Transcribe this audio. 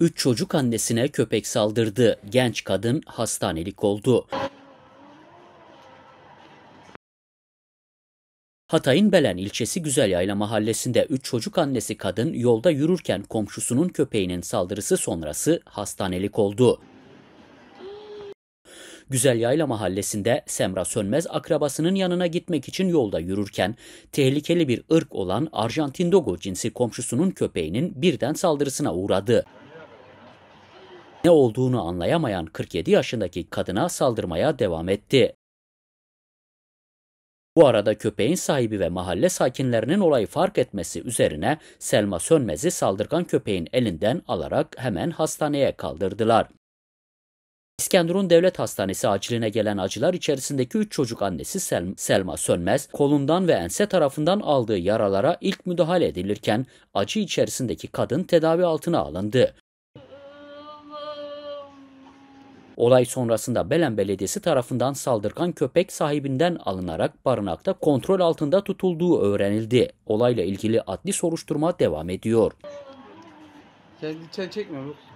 Üç çocuk annesine köpek saldırdı. Genç kadın hastanelik oldu. Hatay'ın Belen ilçesi Güzel Yayla mahallesinde 3 çocuk annesi kadın yolda yürürken komşusunun köpeğinin saldırısı sonrası hastanelik oldu. Güzel mahallesinde Semra Sönmez akrabasının yanına gitmek için yolda yürürken tehlikeli bir ırk olan Arjantin Dogo cinsi komşusunun köpeğinin birden saldırısına uğradı. Ne olduğunu anlayamayan 47 yaşındaki kadına saldırmaya devam etti. Bu arada köpeğin sahibi ve mahalle sakinlerinin olayı fark etmesi üzerine Selma Sönmez'i saldırgan köpeğin elinden alarak hemen hastaneye kaldırdılar. İskenderun Devlet Hastanesi aciline gelen acılar içerisindeki 3 çocuk annesi Sel- Selma Sönmez, kolundan ve ense tarafından aldığı yaralara ilk müdahale edilirken acı içerisindeki kadın tedavi altına alındı. Olay sonrasında Belen Belediyesi tarafından saldırgan köpek sahibinden alınarak barınakta kontrol altında tutulduğu öğrenildi. Olayla ilgili adli soruşturma devam ediyor. Kendi sen çekmiyor